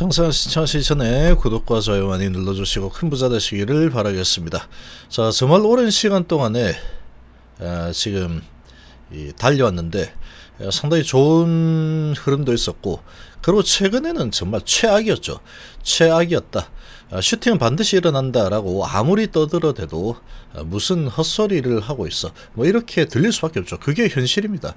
청산 시청하시기 전에 구독과 좋아요 많이 눌러주시고 큰 부자 되시기를 바라겠습니다. 자 정말 오랜 시간 동안에 아, 지금 달려왔는데 아, 상당히 좋은 흐름도 있었고 그리고 최근에는 정말 최악이었죠. 최악이었다. 아, 슈팅은 반드시 일어난다라고 아무리 떠들어대도 무슨 헛소리를 하고 있어. 뭐 이렇게 들릴 수밖에 없죠. 그게 현실입니다.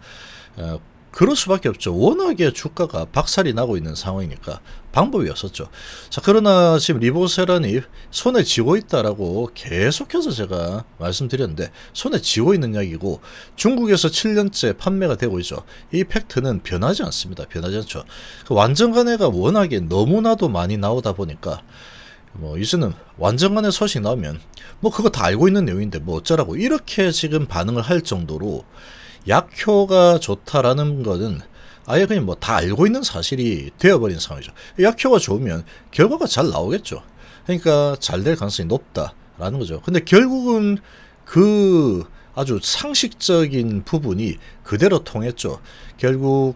그럴 수밖에 없죠. 워낙에 주가가 박살이 나고 있는 상황이니까 방법이 없었죠. 자, 그러나 지금 리보세라니 손에 쥐고 있다라고 계속해서 제가 말씀드렸는데 손에 쥐고 있는 약이고 중국에서 7년째 판매가 되고 있죠. 이 팩트는 변하지 않습니다. 변하지 않죠. 그 완전간해가 워낙에 너무나도 많이 나오다 보니까 뭐 이제는 완전간의 소식 나오면 뭐 그거 다 알고 있는 내용인데 뭐 어쩌라고 이렇게 지금 반응을 할 정도로 약효가 좋다라는 것은 아예 그냥 뭐 다 알고 있는 사실이 되어버린 상황이죠. 약효가 좋으면 결과가 잘 나오겠죠. 그러니까 잘 될 가능성이 높다라는 거죠. 근데 결국은 그 아주 상식적인 부분이 그대로 통했죠. 결국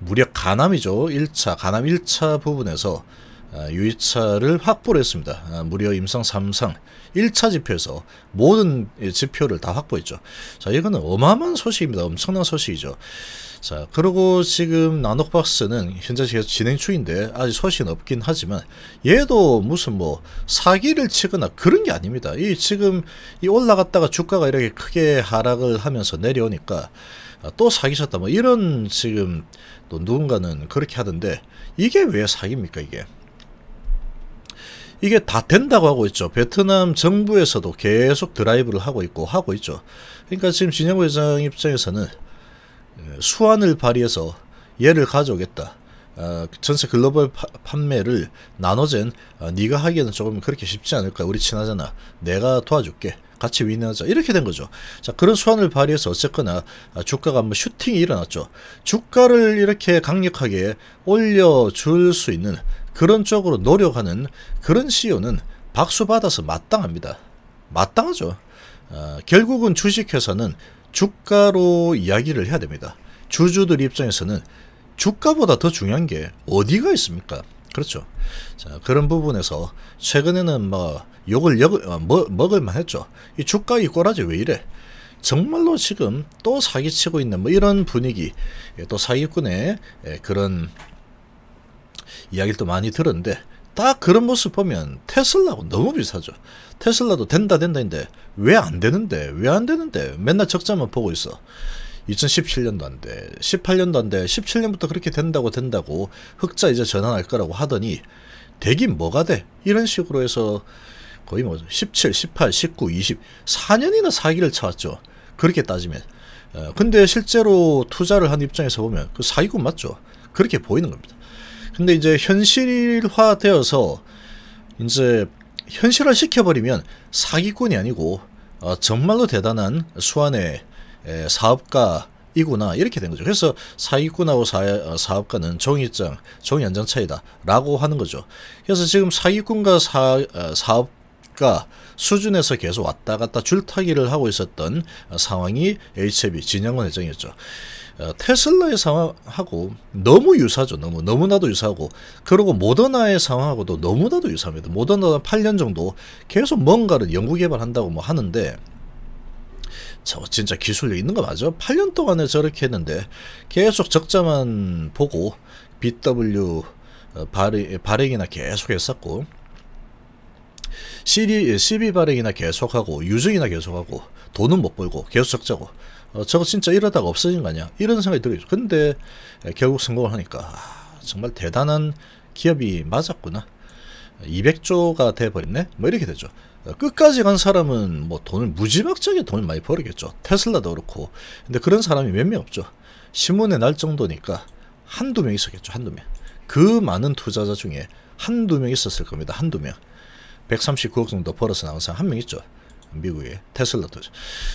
무력 간암이죠. 1차 간암 1차 부분에서 아, 유의차를 확보를 했습니다. 아, 무려 임상 3상 1차 지표에서 모든 예, 지표를 다 확보했죠. 자, 이거는 어마어마한 소식입니다. 엄청난 소식이죠. 자, 그리고 지금 나노박스는 현재 진행 중인데 아직 소식은 없긴 하지만 얘도 무슨 뭐 사기를 치거나 그런 게 아닙니다. 이 지금 이 올라갔다가 주가가 이렇게 크게 하락을 하면서 내려오니까 아, 또 사기쳤다 뭐 이런 지금 또 누군가는 그렇게 하던데 이게 왜 사기입니까 이게 이게 다 된다고 하고 있죠. 베트남 정부에서도 계속 드라이브를 하고 있고 하고 있죠. 그러니까 지금 진영 회장 입장에서는 예, 수완을 발휘해서 얘를 가져오겠다. 어, 전세 글로벌 파, 판매를 나눠진 어, 아, 네가 하기에는 조금 그렇게 쉽지 않을 까 우리 친하잖아. 내가 도와줄게. 같이 위인하자 이렇게 된 거죠. 자 그런 수완을 발휘해서 어쨌거나 아, 주가가 한번 슈팅이 일어났죠. 주가를 이렇게 강력하게 올려줄 수 있는 그런 쪽으로 노력하는 그런 CEO는 박수 받아서 마땅합니다. 마땅하죠. 어, 결국은 주식회사는 주가로 이야기를 해야 됩니다. 주주들 입장에서는 주가보다 더 중요한 게 어디가 있습니까? 그렇죠. 자, 그런 부분에서 최근에는 뭐 욕을 역, 뭐, 어, 먹을만 했죠. 이 주가 이 꼬라지 왜 이래? 정말로 지금 또 사기치고 있는 뭐 이런 분위기, 예, 또 사기꾼의 예, 그런 이야기를 또 많이 들었는데 딱 그런 모습 보면 테슬라하고 너무 비슷하죠. 테슬라도 된다 된다했는데왜 안 되는데 왜 안 되는데 맨날 적자만 보고 있어. 2017년도 안 돼, 18년도 안 돼, 17년부터 그렇게 된다고 된다고 흑자 이제 전환할 거라고 하더니 되긴 뭐가 돼? 이런 식으로 해서 거의 뭐 17, 18, 19, 20, 4년이나 사기를 쳐왔죠. 그렇게 따지면. 어, 근데 실제로 투자를 한 입장에서 보면 그 사기꾼 맞죠? 그렇게 보이는 겁니다. 근데 이제 현실화되어서 이제 현실화 시켜버리면 사기꾼이 아니고 어, 정말로 대단한 수완의 에, 사업가이구나 이렇게 된 거죠. 그래서 사기꾼하고 사, 어, 사업가는 종이장, 종이 한장 차이다라고 하는 거죠. 그래서 지금 사기꾼과 사, 어, 사업가 수준에서 계속 왔다 갔다 줄타기를 하고 있었던 어, 상황이 HB 진영원 회장이었죠. 어, 테슬라의 상황하고 너무 유사죠. 너무 너무나도 유사하고 그리고 모더나의 상황하고도 너무나도 유사합니다. 모더나는 8년 정도 계속 뭔가를 연구 개발한다고 뭐 하는데 저 진짜 기술력 있는 거 맞아? 8년 동안에 저렇게 했는데 계속 적자만 보고 BW 어, 발행, 발행이나 계속 했었고 CD, b 발행이나 계속하고 유증이나 계속하고 돈은 못 벌고 계속 적자고 어, 저거 진짜 이러다가 없어진 거 아니야? 이런 생각이 들죠. 근데 결국 성공을 하니까 아, 정말 대단한 기업이 맞았구나. 200조가 돼버렸네? 뭐 이렇게 되죠. 어, 끝까지 간 사람은 뭐 돈을 무지막지하게 돈을 많이 벌겠죠. 테슬라도 그렇고. 근데 그런 사람이 몇 명 없죠. 신문에 날 정도니까 한두 명 있었겠죠. 한두 명. 그 많은 투자자 중에 한두 명 있었을 겁니다. 한두 명. 139억 정도 벌어서 나온 사람 한 명 있죠. 미국의 테슬라 도죠.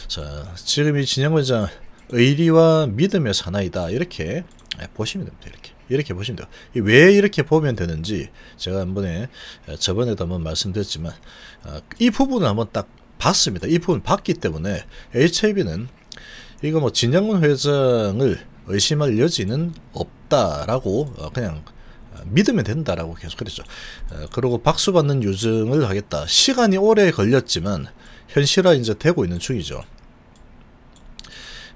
자, 지금 이 진영원장 의리와 믿음의 사나이다 이렇게 예, 보시면 됩니다. 이렇게 이렇게 보시면 돼요. 왜 이렇게 보면 되는지 제가 한번에 예, 저번에도 한번 말씀드렸지만 아, 이 부분을 한번 딱 봤습니다. 이 부분 봤기 때문에 HIV는 이거 뭐 진영문 회장을 의심할 여지는 없다라고 어, 그냥 아, 믿으면 된다라고 계속 그랬죠. 어, 그리고 박수 받는 유증을 하겠다. 시간이 오래 걸렸지만 현실화 이제 되고 있는 중이죠.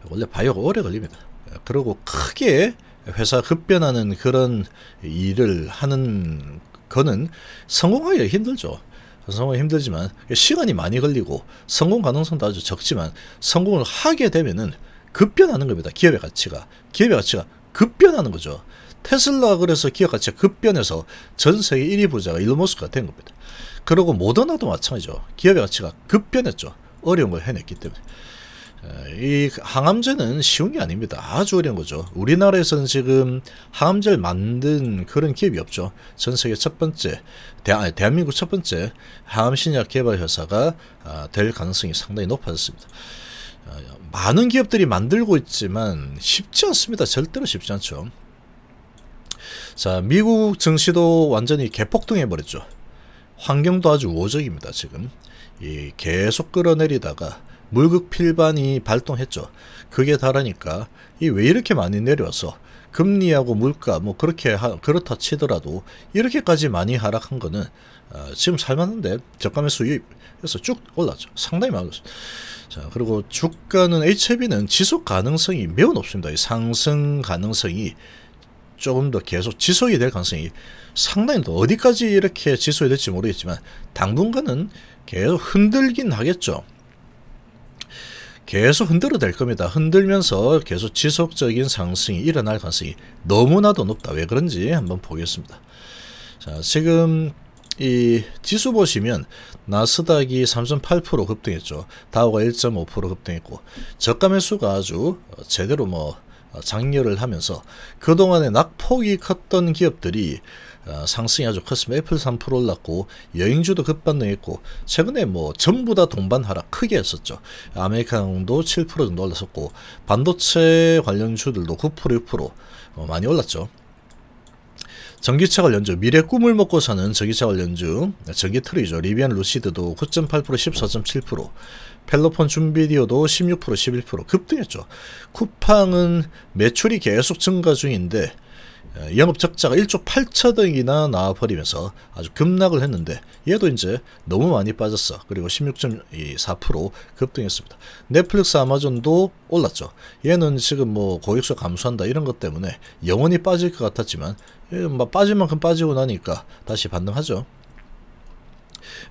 원래 바이오가 오래 걸립니다. 그리고 크게 회사 급변하는 그런 일을 하는 거는 성공하기가 힘들죠. 성공이 힘들지만 시간이 많이 걸리고 성공 가능성도 아주 적지만 성공을 하게 되면은 급변하는 겁니다. 기업의 가치가 기업의 가치가 급변하는 거죠. 테슬라 그래서 기업가치가 급변해서 전 세계 1위 부자가 일론 머스크가 된 겁니다. 그리고 모더나도 마찬가지죠. 기업의 가치가 급변했죠. 어려운 걸 해냈기 때문에. 이 항암제는 쉬운 게 아닙니다. 아주 어려운 거죠. 우리나라에서는 지금 항암제를 만든 그런 기업이 없죠. 전 세계 첫 번째, 대, 대한민국 첫 번째 항암신약 개발 회사가 아, 될 가능성이 상당히 높아졌습니다. 어, 많은 기업들이 만들고 있지만 쉽지 않습니다. 절대로 쉽지 않죠. 자, 미국 증시도 완전히 개폭등해 버렸죠. 환경도 아주 우호적입니다, 지금. 이 계속 끌어내리다가 물극필반이 발동했죠. 그게 다르니까 이 왜 이렇게 많이 내려서 금리하고 물가 뭐 그렇게 하, 그렇다 치더라도 이렇게까지 많이 하락한 거는 어, 지금 살만한데 저가매수 유입 그래서 쭉 올랐죠. 상당히 많았어요. 자 그리고 주가는 HB는 e 지속 가능성이 매우 높습니다. 이 상승 가능성이 조금 더 계속 지속이 될 가능성이 상당히 또 어디까지 이렇게 지속이 될지 모르겠지만 당분간은 계속 흔들긴 하겠죠. 계속 흔들어 될 겁니다. 흔들면서 계속 지속적인 상승이 일어날 가능성이 너무나도 높다. 왜 그런지 한번 보겠습니다. 자, 지금 이 지수 보시면 나스닥이 3.8% 급등했죠. 다우가 1.5% 급등했고 저가 매수가 아주 제대로 뭐 어, 장려를 하면서 그동안에 낙폭이 컸던 기업들이 어, 상승이 아주 컸으면 애플 3% 올랐고 여행주도 급반응했고 최근에 뭐 전부 다 동반 하락 크게 했었죠. 아메리카도7% 정도 올랐었고 반도체 관련주들도 9% 6% 어, 많이 올랐죠. 전기차 관련주 미래 꿈을 먹고 사는 전기차 관련주 전기 트리죠 리비안 루시드도 9.8% 14.7% 펠로폰 준비디오도 16% 11% 급등했죠. 쿠팡은 매출이 계속 증가 중인데 어, 영업적자가 1조 8천억이나 나와버리면서 아주 급락을 했는데 얘도 이제 너무 많이 빠졌어. 그리고 16.4% 급등했습니다. 넷플릭스 아마존도 올랐죠. 얘는 지금 뭐 고객수 감소한다 이런 것 때문에 영원히 빠질 것 같았지만 막 예, 뭐 빠질 만큼 빠지고 나니까 다시 반등하죠.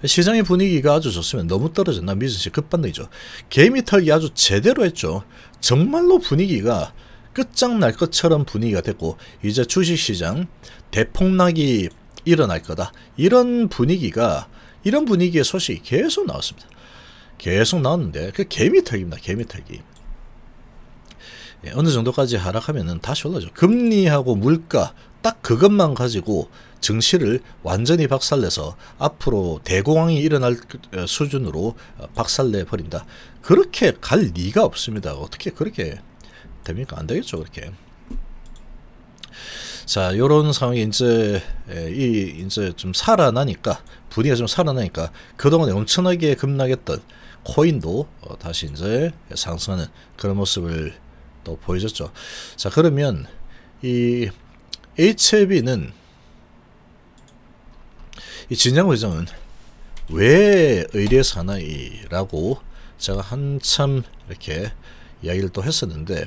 시장의 분위기가 아주 좋습니다 너무 떨어졌나 미진씨 급반등이죠. 개미 털기 아주 제대로 했죠. 정말로 분위기가 끝장날 것처럼 분위기가 됐고 이제 주식시장 대폭락이 일어날 거다. 이런 분위기가 이런 분위기의 소식이 계속 나왔습니다. 계속 나왔는데 그 개미털기입니다. 개미털기. 예, 어느 정도까지 하락하면 다시 올라죠. 금리하고 물가 딱 그것만 가지고 증시를 완전히 박살내서 앞으로 대공황이 일어날 수준으로 박살내 버린다. 그렇게 갈 리가 없습니다. 어떻게 그렇게 됩니까? 안 되겠죠, 그렇게. 자, 요런 상황이 이제 예, 이 이제 좀 살아나니까 분위기가 좀 살아나니까 그동안 엄청나게 급락했던 코인도 어, 다시 이제 상승하는 그런 모습을 또 보여줬죠. 자, 그러면 이 HLB는 이 진양 회장은 왜의뢰사나이라고 제가 한참 이렇게 이야기를 또 했었는데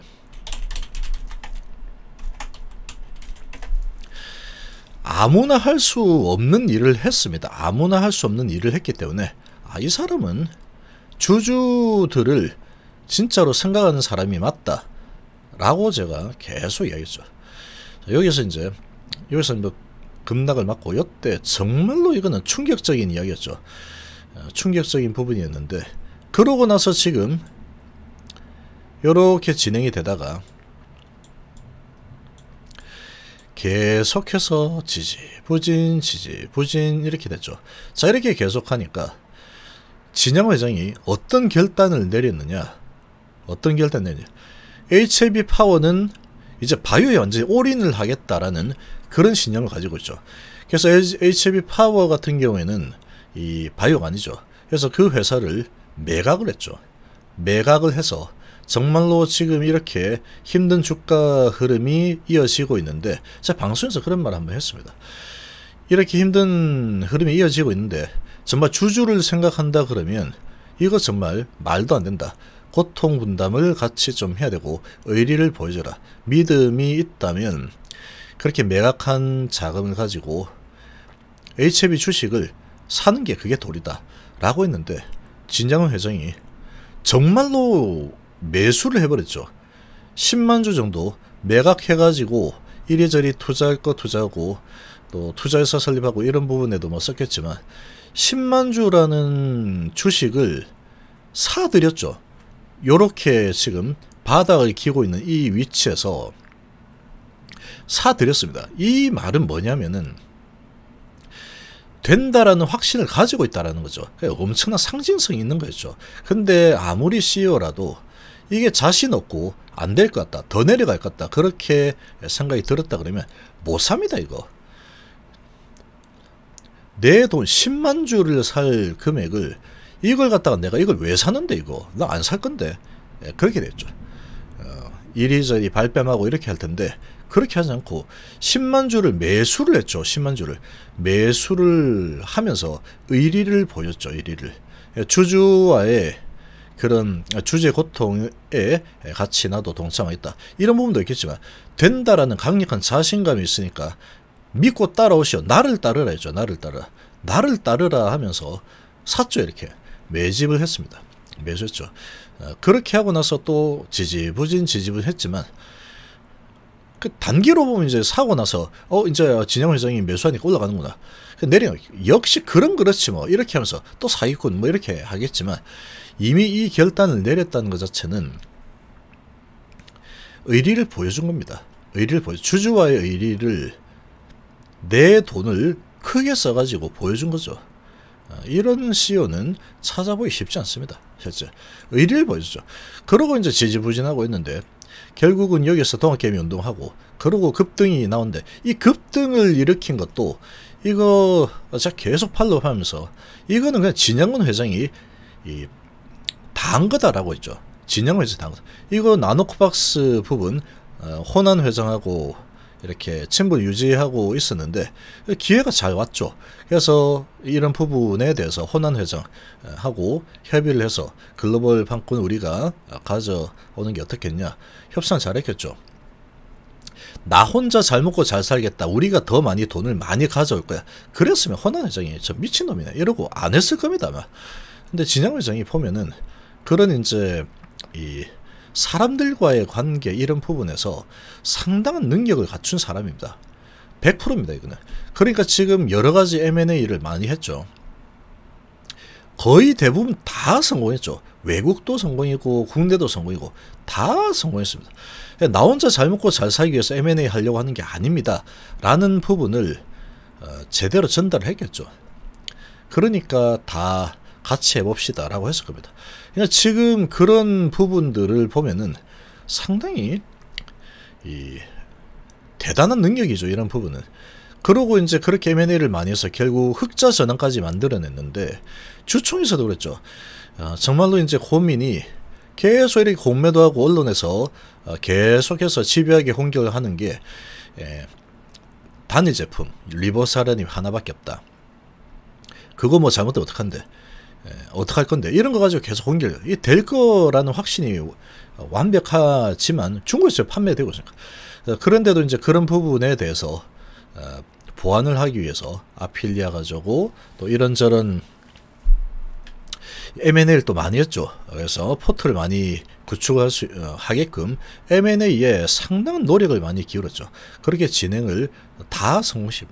아무나 할 수 없는 일을 했습니다. 아무나 할 수 없는 일을 했기 때문에 아, 이 사람은 주주들을 진짜로 생각하는 사람이 맞다 라고 제가 계속 이야기했죠. 여기서 이제 여기서 뭐 급락을 맞고 이때 정말로 이거는 충격적인 이야기였죠. 어, 충격적인 부분이었는데 그러고 나서 지금 이렇게 진행이 되다가 계속해서 지지, 부진, 지지, 부진 이렇게 됐죠. 자 이렇게 계속하니까 진영 회장이 어떤 결단을 내렸느냐 어떤 결단 을 내냐 렸 HB a 파워는 이제 바이오에 완전히 올인을 하겠다라는 그런 신념을 가지고 있죠. 그래서 HB 파워 같은 경우에는 이 바이오가 아니죠. 그래서 그 회사를 매각을 했죠. 매각을 해서 정말로 지금 이렇게 힘든 주가 흐름이 이어지고 있는데 제가 방송에서 그런 말 한번 했습니다. 이렇게 힘든 흐름이 이어지고 있는데 정말 주주를 생각한다 그러면 이거 정말 말도 안 된다. 고통 분담을 같이 좀 해야 되고 의리를 보여줘라. 믿음이 있다면 그렇게 매각한 자금을 가지고 HB e 주식을 사는 게 그게 도리다. 라고 했는데 진장훈 회장이 정말로 매수를 해버렸죠. 10만 주 정도 매각해가지고 이래저래 투자할 거 투자하고 또 투자회사 설립하고 이런 부분에도 뭐 썼겠지만 10만 주라는 주식을 사들였죠. 요렇게 지금 바닥을 기고 있는 이 위치에서 사드렸습니다. 이 말은 뭐냐면은 된다라는 확신을 가지고 있다라는 거죠. 엄청난 상징성이 있는 거죠 근데 아무리 CEO라도 이게 자신 없고 안 될 것 같다. 더 내려갈 것 같다. 그렇게 생각이 들었다 그러면 못 삽니다, 이거. 내 돈 10만 주를 살 금액을 이걸 갖다가 내가 이걸 왜 사는데 이거 나 안 살 건데 예, 그렇게 됐죠 어, 이리저리 발뺌하고 이렇게 할 텐데 그렇게 하지 않고 10만 주를 매수를 했죠 10만 주를 매수를 하면서 의리를 보였죠 의리를 예, 주주와의 그런 주제 고통에 같이 나도 동참하겠다 이런 부분도 있겠지만 된다라는 강력한 자신감이 있으니까 믿고 따라오시오 나를 따르라 했죠 나를 따르라 나를 따르라 하면서 샀죠 이렇게 매집을 했습니다. 매수했죠. 어, 그렇게 하고 나서 또 지지부진 지지부 진 했지만 그 단기로 보면 이제 사고 나서 어 이제 진영 회장이 매수하니까 올라가는구나 그 내려 역시 그런 그렇지 뭐 이렇게 하면서 또 사기꾼 뭐 이렇게 하겠지만 이미 이 결단을 내렸다는 것 자체는 의리를 보여준 겁니다. 의리를 보여 주주와의 의리를 내 돈을 크게 써가지고 보여준 거죠. 아, 이런 CEO는 찾아보기 쉽지 않습니다. 실제 의리를 보여주죠. 그러고 이제 지지부진하고 있는데 결국은 여기서 동학개미 운동하고 그러고 급등이 나오는데 이 급등을 일으킨 것도 이거 제 계속 팔로우하면서 이거는 그냥 진영훈 회장이 이단 거다라고 했죠. 진영훈 회장 단 거다. 이거 나노코박스 부분 어, 호난 회장하고 이렇게 친분 유지하고 있었는데 기회가 잘 왔죠. 그래서 이런 부분에 대해서 호남 회장하고 어, 협의를 해서 글로벌 판권 우리가 어, 가져오는 게 어떻겠냐 협상 잘했겠죠. 나 혼자 잘 먹고 잘 살겠다. 우리가 더 많이 돈을 많이 가져올 거야. 그랬으면 호남 회장이 저 미친놈이네 이러고 안 했을 겁니다. 아마. 근데 진양 회장이 보면은 그런 이제 이 사람들과의 관계 이런 부분에서 상당한 능력을 갖춘 사람입니다. 100%입니다. 이거는. 그러니까 지금 여러 가지 M&A를 많이 했죠. 거의 대부분 다 성공했죠. 외국도 성공이고 국내도 성공이고 다 성공했습니다. 나 혼자 잘 먹고 잘 살기 위해서 M&A 하려고 하는 게 아닙니다. 라는 부분을 어, 제대로 전달을 했겠죠. 그러니까 다 같이 해봅시다 라고 했을 겁니다. 그러니까 지금 그런 부분들을 보면은 상당히 이 대단한 능력이죠. 이런 부분은. 그러고 이제 그렇게 M&A를 많이 해서 결국 흑자 전환까지 만들어냈는데 주총에서도 그랬죠. 어, 정말로 이제 고민이 계속 이렇게 공매도 하고 언론에서 어, 계속해서 집요하게 홍결을 하는 게 예, 단일 제품 리버사라님 하나밖에 없다. 그거 뭐 잘못되면 어떡한데 예, 어떡할 건데 이런 거 가지고 계속 공개를 이게 될 거라는 확신이 완벽하지만 중국에서 판매되고 있으니까 그런데도 이제 그런 부분에 대해서 어, 보완을 하기 위해서 아필리아 가지고 또 이런저런 M&A를 또 많이 했죠. 그래서 포트를 많이 구축할 수 어, 하게끔 M&A에 상당한 노력을 많이 기울였죠. 그렇게 진행을 다 성공시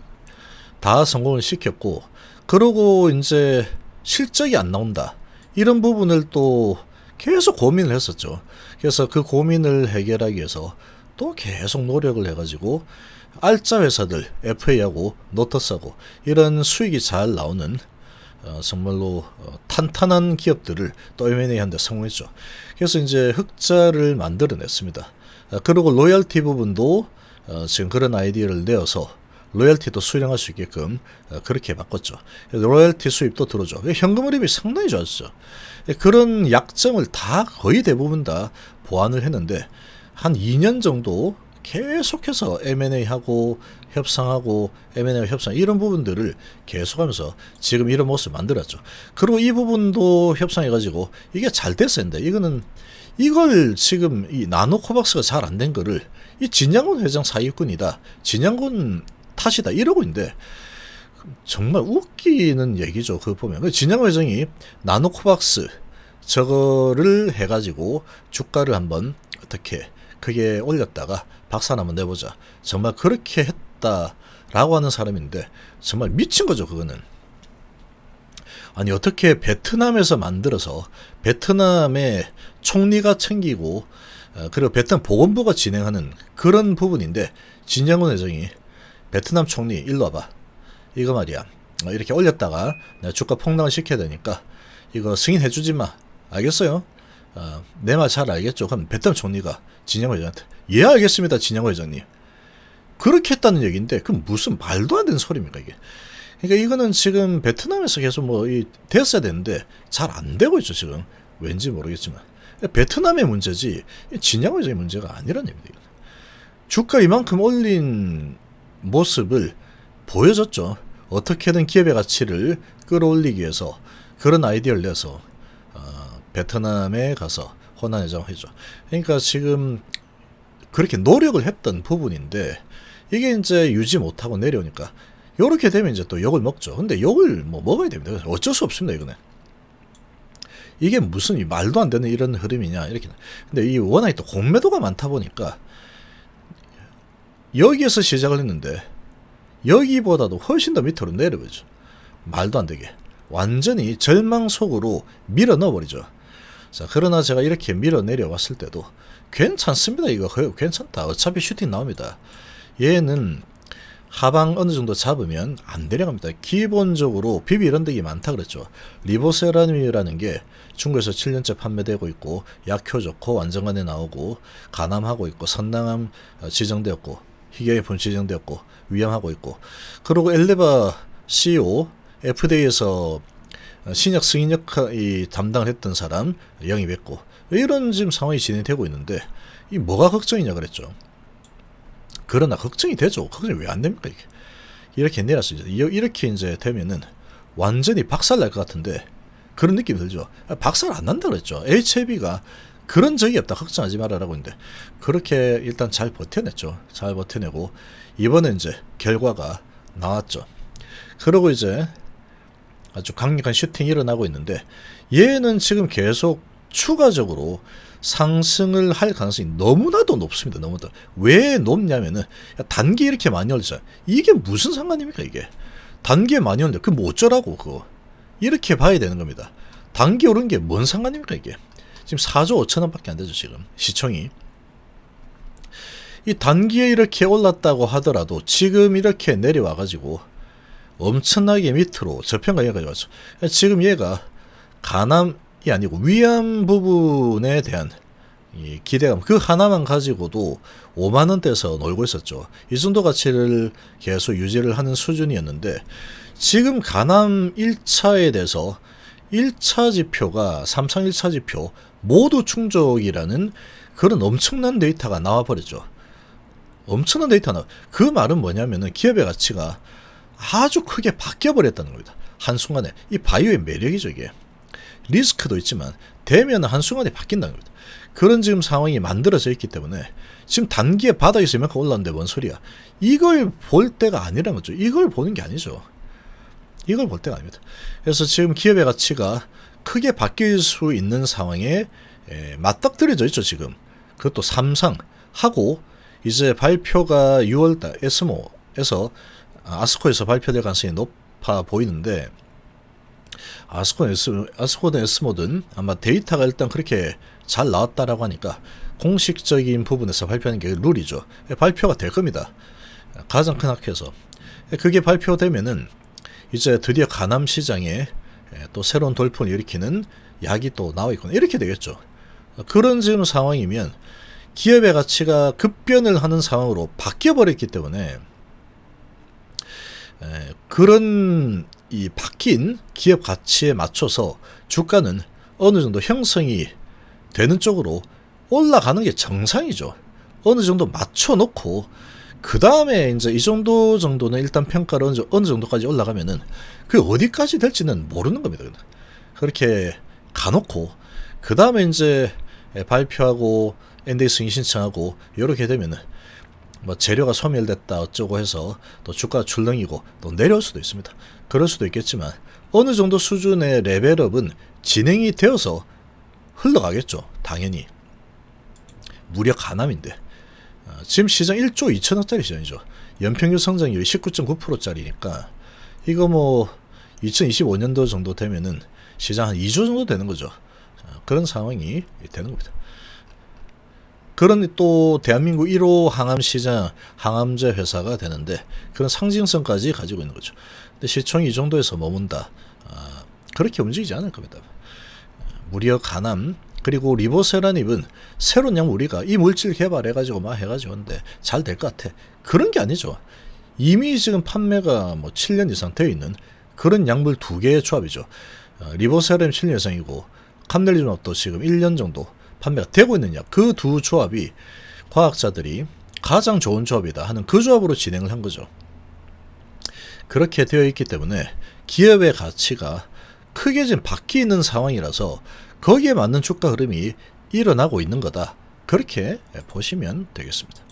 다 성공을 시켰고 그러고 이제 실적이 안 나온다. 이런 부분을 또 계속 고민을 했었죠. 그래서 그 고민을 해결하기 위해서 또 계속 노력을 해가지고 알짜 회사들 FA하고 노터스하고 이런 수익이 잘 나오는 어, 정말로 어, 탄탄한 기업들을 또 M&A 한테 성공했죠. 그래서 이제 흑자를 만들어냈습니다. 아, 그리고 로열티 부분도 어, 지금 그런 아이디어를 내어서 로열티도 수령할 수 있게끔 어, 그렇게 바꿨죠. 로열티 수입도 들어오죠. 현금 흐름이 상당히 좋았죠. 그런 약점을 다 거의 대부분 다 보완을 했는데 한 2년 정도 계속해서 M&A하고 협상하고 M&A 협상 이런 부분들을 계속하면서 지금 이런 모습을 만들었죠. 그리고 이 부분도 협상해가지고 이게 잘 됐었는데 이거는 이걸 지금 이 나노코박스가 잘 안 된 거를 이 진양곤 회장 사기꾼이다. 진양곤 탓이다 이러고 있는데 정말 웃기는 얘기죠. 그 보면 그 진양 회장이 나노코박스 저거를 해가지고 주가를 한번 어떻게 그게 올렸다가 박산 한번 내보자. 정말 그렇게 했다라고 하는 사람인데 정말 미친 거죠. 그거는. 아니 어떻게 베트남에서 만들어서 베트남의 총리가 챙기고 어, 그리고 베트남 보건부가 진행하는 그런 부분인데 진양훈 회장이 베트남 총리 일로 와봐. 이거 말이야. 어, 이렇게 올렸다가 내가 주가 폭락을 시켜야 되니까 이거 승인해 주지 마. 알겠어요? 어, 내말 잘 알겠죠? 그럼 베트남 총리가 진영호 회장한테 예 알겠습니다. 진영호 회장님. 그렇게 했다는 얘기인데 그 무슨 말도 안 되는 소리입니까 이게. 그러니까 이거는 지금 베트남에서 계속 뭐 이 됐어야 되는데 잘 안 되고 있죠 지금. 왠지 모르겠지만. 베트남의 문제지 진영회장의 문제가 아니라는 얘기입니다. 주가 이만큼 올린 모습을 보여줬죠. 어떻게든 기업의 가치를 끌어올리기 위해서 그런 아이디어를 내서 어, 베트남에 가서 호난회장회죠. 그러니까 지금 그렇게 노력을 했던 부분인데 이게 이제 유지 못하고 내려오니까 이렇게 되면 이제 또 욕을 먹죠. 근데 욕을 뭐 먹어야 됩니다. 어쩔 수 없습니다. 이거는. 이게 무슨 말도 안 되는 이런 흐름이냐 이렇게 근데 이 워낙에 또 공매도가 많다 보니까 여기에서 시작을 했는데 여기보다도 훨씬 더 밑으로 내려버리죠. 말도 안 되게. 완전히 절망 속으로 밀어 넣어버리죠. 자, 그러나 제가 이렇게 밀어 내려왔을 때도 괜찮습니다. 이거 괜찮다. 어차피 슈팅 나옵니다. 얘는 하방 어느 정도 잡으면 안 내려갑니다. 기본적으로 비비 이런 덱이 많다 그랬죠. 리보세라늄이라는 게 중국에서 7년째 판매되고 있고 약효 좋고 완전간에 나오고 간암하고 있고 선당암 어, 지정되었고 희경이 본실정되었고 위험하고 있고 그리고 엘레바 CEO FDA에서 신약 승인 역할이 담당을 했던 사람 영입했고 이런 지금 상황이 진행되고 있는데 이 뭐가 걱정이냐 그랬죠. 그러나 걱정이 되죠. 걱정이 왜 안 됩니까 이게? 이렇게 내놨서 이제 이렇게 이제 되면은 완전히 박살 날 것 같은데 그런 느낌이 들죠. 아, 박살 안 난다 그랬죠. HIV가 그런 적이 없다. 걱정하지 말아라고 했는데 그렇게 일단 잘 버텨냈죠. 잘 버텨내고 이번에 이제 결과가 나왔죠. 그러고 이제 아주 강력한 슈팅이 일어나고 있는데 얘는 지금 계속 추가적으로 상승을 할 가능성이 너무나도 높습니다. 너무나 왜 높냐면은 단기 이렇게 많이 올리잖 이게 무슨 상관입니까 이게 단기에 많이 올려 그뭐 어쩌라고 그거 이렇게 봐야 되는 겁니다. 단기 오른 게 뭔 상관입니까 이게 지금 4조 5천원밖에 안 되죠 지금 시총이 이 단기에 이렇게 올랐다고 하더라도 지금 이렇게 내려와 가지고 엄청나게 밑으로 저평가해 가지고 그러니까 지금 얘가 가남이 아니고 위암 부분에 대한 기대감 그 하나만 가지고도 5만원대에서 놀고 있었죠 이 정도 가치를 계속 유지를 하는 수준이었는데 지금 가남 1차에 대해서 1차 지표가 삼성 1차 지표 모두 충족이라는 그런 엄청난 데이터가 나와버렸죠. 엄청난 데이터 나그 말은 뭐냐면은 기업의 가치가 아주 크게 바뀌어버렸다는 겁니다. 한순간에. 이 바이오의 매력이죠, 이게. 리스크도 있지만 되면 은 한순간에 바뀐다는 겁니다. 그런 지금 상황이 만들어져 있기 때문에 지금 단기에 바닥에서 이만큼 올랐는데 뭔 소리야. 이걸 볼 때가 아니라는 거죠. 이걸 보는 게 아니죠. 이걸 볼 때가 아닙니다. 그래서 지금 기업의 가치가 크게 바뀔 수 있는 상황에 맞닥뜨려져 있죠 지금 그것도 삼상하고 이제 발표가 6월달 에스모에서 아, 아스코에서 발표될 가능성이 높아 보이는데 아스코는 에스모, 아스코든 에스모든 아마 데이터가 일단 그렇게 잘 나왔다라고 하니까 공식적인 부분에서 발표하는 게 룰이죠. 예, 발표가 될 겁니다. 가장 큰 학회에서. 예, 그게 발표되면은 이제 드디어 가남시장에 예, 또 새로운 돌풍을 일으키는 약이 또 나와 있거나 이렇게 되겠죠. 그런 지금 상황이면 기업의 가치가 급변을 하는 상황으로 바뀌어버렸기 때문에 예, 그런 이 바뀐 기업 가치에 맞춰서 주가는 어느 정도 형성이 되는 쪽으로 올라가는 게 정상이죠. 어느 정도 맞춰놓고 그 다음에 이제 이 정도 정도는 일단 평가로어제 어느 정도까지 올라가면은 그 어디까지 될지는 모르는 겁니다. 그렇게 가놓고 그 다음에 이제 발표하고 엔데이 승인 신청하고 이렇게 되면은 뭐 재료가 소멸됐다 어쩌고 해서 또 주가가 출렁이고 또 내려올 수도 있습니다. 그럴 수도 있겠지만 어느 정도 수준의 레벨업은 진행이 되어서 흘러가겠죠. 당연히. 무력 가남인데. 아, 지금 시장 1조 2천억짜리 시장이죠. 연평균 성장률이 19.9%짜리니까 이거 뭐 2025년도 정도 되면은 시장 한 2조 정도 되는 거죠. 그런 상황이 되는 겁니다. 그런 또 대한민국 1호 항암시장 항암제 회사가 되는데 그런 상징성까지 가지고 있는 거죠. 근데 시총이 이 정도에서 머문다. 아, 그렇게 움직이지 않을 겁니다. 무려 간암 그리고 리보세라닙은 새로운 약 우리가 이 물질 개발해가지고 막 해가지고 근데 잘 될 것 같아. 그런 게 아니죠. 이미 지금 판매가 뭐 7년 이상 되어 있는 그런 약물 두 개의 조합이죠. 어, 리보세라닙 7년 이상이고 캄넬리존압도 지금 1년 정도 판매가 되고 있는 약. 그 두 조합이 과학자들이 가장 좋은 조합이다 하는 그 조합으로 진행을 한 거죠. 그렇게 되어 있기 때문에 기업의 가치가 크게 지금 바뀌는 상황이라서 거기에 맞는 주가 흐름이 일어나고 있는 거다. 그렇게 보시면 되겠습니다.